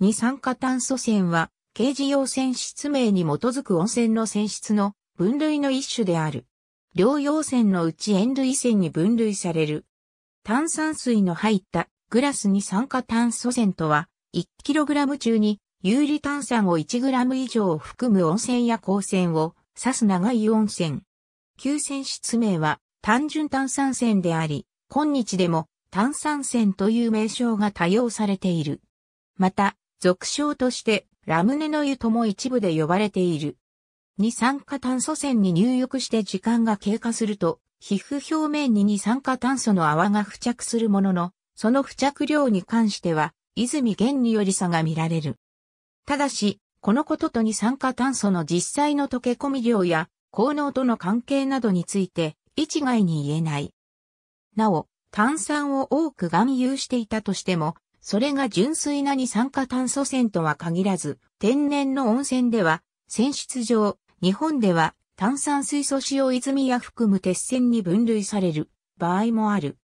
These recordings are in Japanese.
二酸化炭素泉は、軽事用泉質名に基づく温泉の泉質の分類の一種である。両用泉のうち塩類泉に分類される。炭酸水の入ったグラス二酸化炭素泉とは、1kg 中に有利炭酸を 1g 以上含む温泉や光泉を指す長い温泉。旧泉質名は単純炭酸泉であり、今日でも炭酸泉という名称が多用されている。また、俗称としてラムネの湯とも一部で呼ばれている。二酸化炭素線に入浴して時間が経過すると、皮膚表面に二酸化炭素の泡が付着するものの、その付着量に関しては、泉源により差が見られる。ただし、このことと二酸化炭素の実際の溶け込み量や、効能との関係などについて、一概に言えない。なお、炭酸を多く含有していたとしても、それが純粋な二酸化炭素泉とは限らず、天然の温泉では、泉質上、日本では炭酸水素塩泉や含む鉄線に分類される場合もある。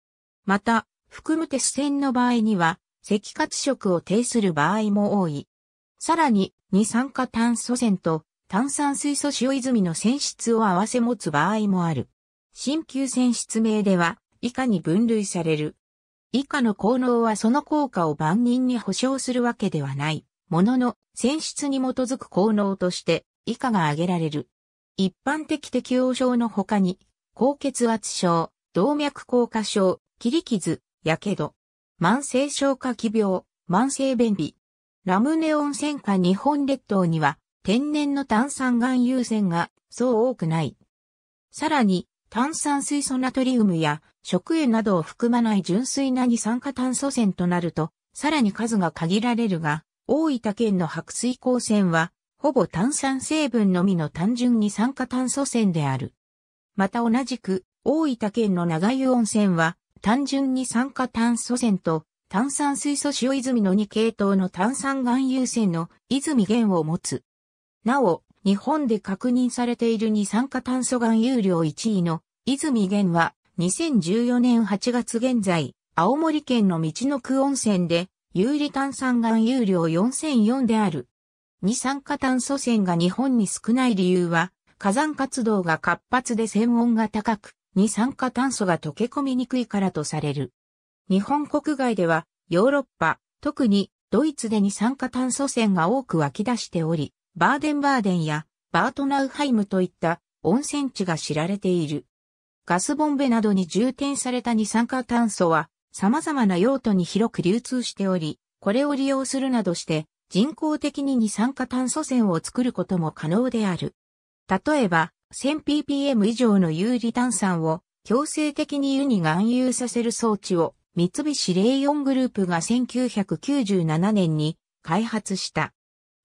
また、含む鉄線の場合には、赤活色を呈する場合も多い。さらに、二酸化炭素泉と炭酸水素塩泉の泉質を合わせ持つ場合もある。新旧泉質名では、以下に分類される。以下の効能はその効果を万人に保証するわけではない。ものの、選出に基づく効能として以下が挙げられる。一般的適応症の他に、高血圧症、動脈硬化症、切り傷、やけど、慢性消化器病、慢性便秘。ラムネ温泉下日本列島には天然の炭酸含有泉がそう多くない。さらに炭酸水素ナトリウムや食塩などを含まない純粋な二酸化炭素泉となると、さらに数が限られるが、大分県の白水光泉は、ほぼ炭酸成分のみの単純二酸化炭素泉である。また同じく、大分県の長湯温泉は、単純二酸化炭素泉と、炭酸水素塩泉の2系統の炭酸含有泉の泉源を持つ。なお、日本で確認されている二酸化炭素含有量1位の泉源は2014年8月現在、青森県の道の区温泉で有利炭酸含有量4004である。二酸化炭素泉が日本に少ない理由は火山活動が活発で専温が高く、二酸化炭素が溶け込みにくいからとされる。日本国外ではヨーロッパ、特にドイツで二酸化炭素泉が多く湧き出しており、バーデンバーデンやバートナウハイムといった温泉地が知られている。ガスボンベなどに充填された二酸化炭素は様々な用途に広く流通しており、これを利用するなどして人工的に二酸化炭素線を作ることも可能である。例えば、1000ppm 以上の有利炭酸を強制的に湯に含有させる装置を三菱レイオングループが1997年に開発した。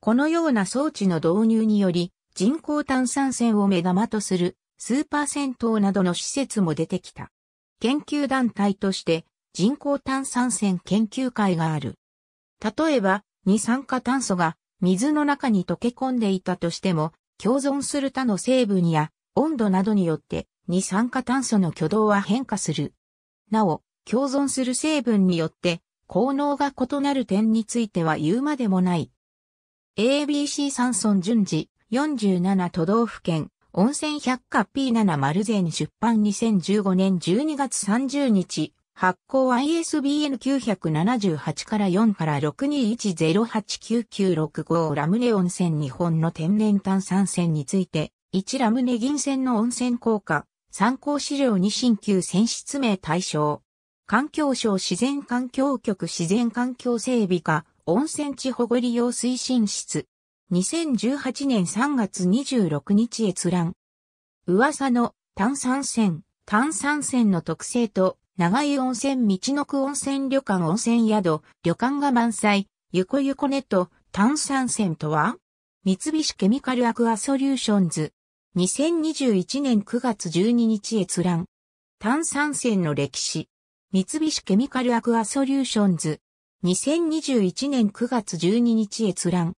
このような装置の導入により、人工炭酸泉を目玉とするスーパー銭湯などの施設も出てきた。研究団体として人工炭酸泉研究会がある。例えば、二酸化炭素が水の中に溶け込んでいたとしても、共存する他の成分や温度などによって二酸化炭素の挙動は変化する。なお、共存する成分によって効能が異なる点については言うまでもない ABC 山村順次、47都道府県、温泉百科 P7 丸善出版2015年12月30日、発行 ISBN 978から4から62108995ラムネ温泉日本の天然炭酸泉について、1ラムネ銀泉の温泉効果、参考資料に新旧泉出名対象。環境省自然環境局自然環境整備課温泉地保護利用推進室。2018年3月26日閲覧。噂の炭酸泉、炭酸泉の特性と、長井温泉道の区温泉旅館温泉宿、旅館が満載、ゆこゆこネット、炭酸泉とは三菱ケミカルアクアソリューションズ。2021年9月12日閲覧。炭酸泉の歴史。三菱ケミカルアクアソリューションズ。2021年9月12日閲覧。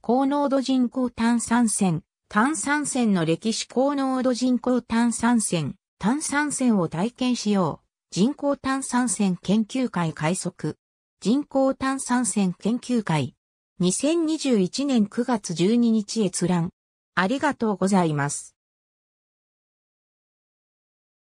高濃度人工炭酸泉、炭酸泉の歴史高濃度人工炭酸泉、炭酸泉を体験しよう。人工炭酸泉研究会開速人工炭酸泉研究会。2021年9月12日閲覧。ありがとうございます。